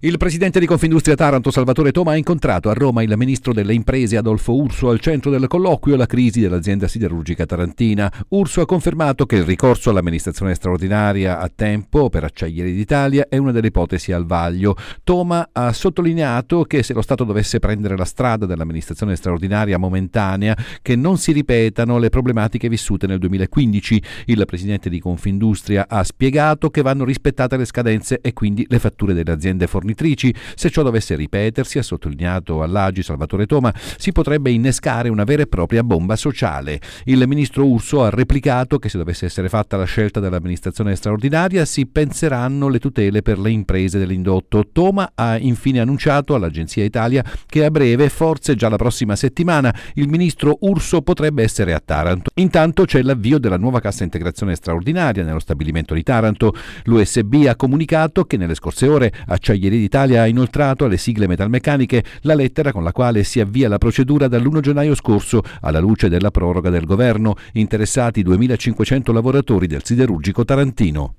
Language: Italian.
Il presidente di Confindustria Taranto Salvatore Toma ha incontrato a Roma il ministro delle imprese Adolfo Urso al centro del colloquio la crisi dell'azienda siderurgica tarantina. Urso ha confermato che il ricorso all'amministrazione straordinaria a tempo per Acciaieri d'Italia è una delle ipotesi al vaglio. Toma ha sottolineato che se lo Stato dovesse prendere la strada dell'amministrazione straordinaria momentanea che non si ripetano le problematiche vissute nel 2015. Il presidente di Confindustria ha spiegato che vanno rispettate le scadenze e quindi le fatture delle aziende fornite fornitrici. Se ciò dovesse ripetersi, ha sottolineato all'Agi Salvatore Toma, si potrebbe innescare una vera e propria bomba sociale. Il ministro Urso ha replicato che se dovesse essere fatta la scelta dell'amministrazione straordinaria si penseranno le tutele per le imprese dell'indotto. Toma ha infine annunciato all'Agenzia Italia che a breve, forse già la prossima settimana, il ministro Urso potrebbe essere a Taranto. Intanto c'è l'avvio della nuova cassa integrazione straordinaria nello stabilimento di Taranto. L'USB ha comunicato che nelle scorse ore acciaieri Ferrovieri d'Italia ha inoltrato alle sigle metalmeccaniche la lettera con la quale si avvia la procedura dall'1 gennaio scorso alla luce della proroga del governo, interessati 2.500 lavoratori del siderurgico tarantino.